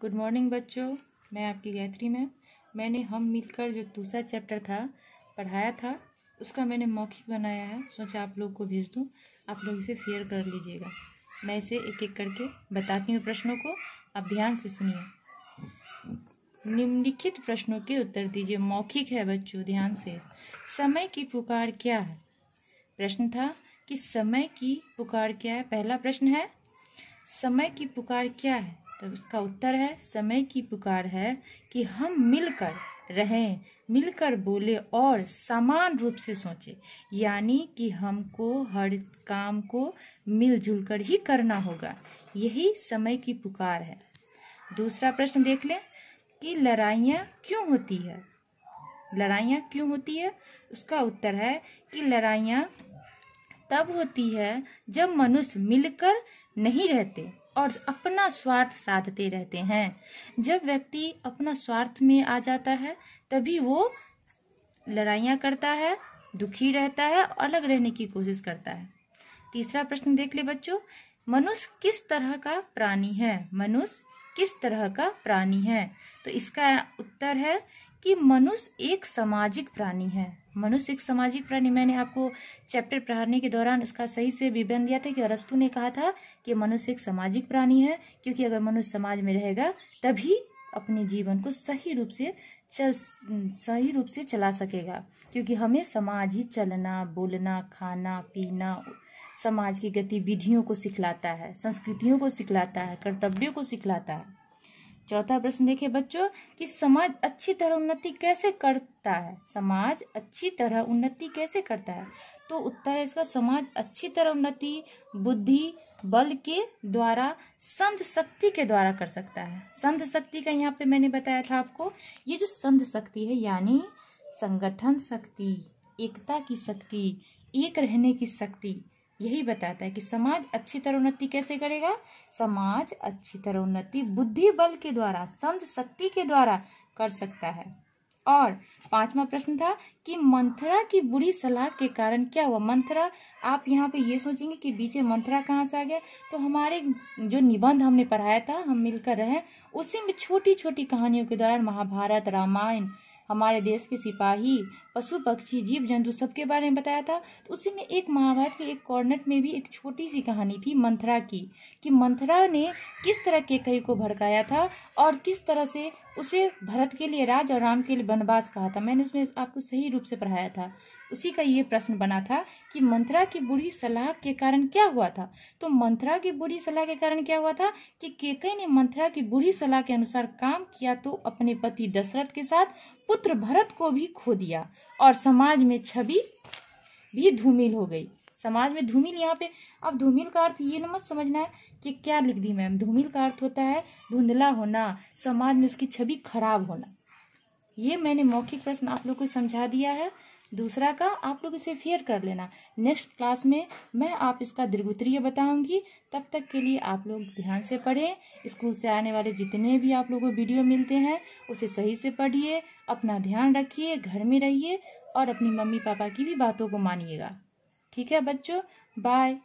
good morning बच्चों मैं आपकी गायत्री मैम मैंने हम मिलकर जो दूसरा चैप्टर था पढ़ाया था उसका मैंने मौखिक बनाया है सोचा आप लोग को भेज दूँ आप लोग इसे फेयर कर लीजिएगा मैं इसे एक एक करके बताती हूँ प्रश्नों को आप ध्यान से सुनिए निम्नलिखित प्रश्नों के उत्तर दीजिए मौखिक है बच्चों ध्यान से समय की पुकार क्या है प्रश्न था कि समय की पुकार क्या है पहला प्रश्न है समय की पुकार क्या है तो उसका उत्तर है समय की पुकार है कि हम मिलकर रहें मिलकर बोले और समान रूप से सोचें यानी कि हमको हर काम को मिलजुल कर ही करना होगा यही समय की पुकार है दूसरा प्रश्न देख लें कि लड़ाइयाँ क्यों होती है लड़ाइयाँ क्यों होती है उसका उत्तर है कि लड़ाइयाँ तब होती है जब मनुष्य मिलकर नहीं रहते और अपना स्वार्थ साधते रहते हैं जब व्यक्ति अपना स्वार्थ में आ जाता है तभी वो लड़ाइयाँ करता है दुखी रहता है अलग रहने की कोशिश करता है तीसरा प्रश्न देख ले बच्चों मनुष्य किस तरह का प्राणी है मनुष्य किस तरह का प्राणी है तो इसका उत्तर है कि मनुष्य एक सामाजिक प्राणी है मनुष्य एक सामाजिक प्राणी मैंने आपको चैप्टर पढ़ाने के दौरान इसका सही से विवरण दिया था कि अरस्तु ने कहा था कि मनुष्य एक सामाजिक प्राणी है क्योंकि अगर मनुष्य समाज में रहेगा तभी अपने जीवन को सही रूप से चल सही रूप से चला सकेगा क्योंकि हमें समाज ही चलना बोलना खाना पीना समाज की गतिविधियों को सिखलाता है संस्कृतियों को सिखलाता है कर्तव्यों को सिखलाता है चौथा प्रश्न देखिए बच्चों कि समाज अच्छी तरह उन्नति कैसे करता है समाज अच्छी तरह उन्नति कैसे करता है तो उत्तर है इसका समाज अच्छी तरह उन्नति बुद्धि बल के द्वारा संध शक्ति के द्वारा कर सकता है संध शक्ति का यहाँ पे मैंने बताया था आपको ये जो संध शक्ति है यानी संगठन शक्ति एकता की शक्ति एक रहने की शक्ति यही बताता है कि समाज अच्छी तरोन्नति कैसे करेगा समाज अच्छी तरोन्नति बुद्धि बल के द्वारा संत शक्ति के द्वारा कर सकता है और पांचवा प्रश्न था कि मंथरा की बुरी सलाह के कारण क्या हुआ मंथरा आप यहाँ पे ये सोचेंगे कि बीच में मंथरा कहाँ से आ गया तो हमारे जो निबंध हमने पढ़ाया था हम मिलकर रहे उसी में छोटी छोटी कहानियों के दौरान महाभारत रामायण हमारे देश के सिपाही पशु पक्षी जीव जंतु सबके बारे में बताया था तो उसी में एक महाभारत के एक कॉर्नट में भी एक छोटी सी कहानी थी मंथरा की कि मंथरा ने किस तरह के कई को भड़काया था और किस तरह से उसे भरत के लिए राज और राम के लिए वनवास कहा था मैंने उसमें आपको सही रूप से पढ़ाया था उसी का ये प्रश्न बना था कि मंत्रा की बुरी सलाह के कारण क्या हुआ था तो मंत्रा की बुरी सलाह के कारण क्या हुआ था कि केके ने मंत्रा की बुरी सलाह के अनुसार काम किया तो अपने पति दशरथ के साथ पुत्र भरत को भी खो दिया और समाज में छवि भी धूमिल हो गई समाज में धूमिल यहाँ पे अब धूमिल का अर्थ ये न मत समझना है कि क्या लिख दी मैम धूमिल का अर्थ होता है धुंधला होना समाज में उसकी छवि खराब होना ये मैंने मौखिक प्रश्न आप लोग को समझा दिया है दूसरा का आप लोग इसे फेयर कर लेना नेक्स्ट क्लास में मैं आप इसका दीर्घोत्तरीय बताऊंगी तब तक के लिए आप लोग ध्यान से पढ़ें स्कूल से आने वाले जितने भी आप लोगों को वीडियो मिलते हैं उसे सही से पढ़िए अपना ध्यान रखिए घर में रहिए और अपनी मम्मी पापा की भी बातों को मानिएगा ठीक है बच्चों बाय